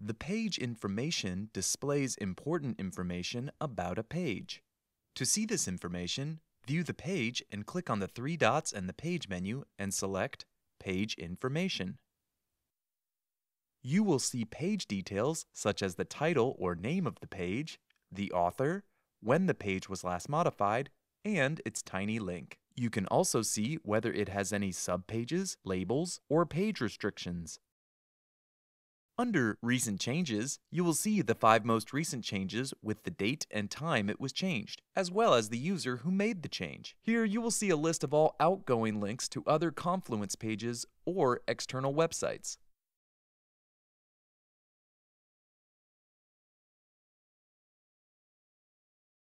The page information displays important information about a page. To see this information, view the page and click on the three dots in the page menu and select Page Information. You will see page details such as the title or name of the page, the author, when the page was last modified, and its tiny link. You can also see whether it has any subpages, labels, or page restrictions. Under Recent Changes, you will see the five most recent changes with the date and time it was changed, as well as the user who made the change. Here you will see a list of all outgoing links to other Confluence pages or external websites.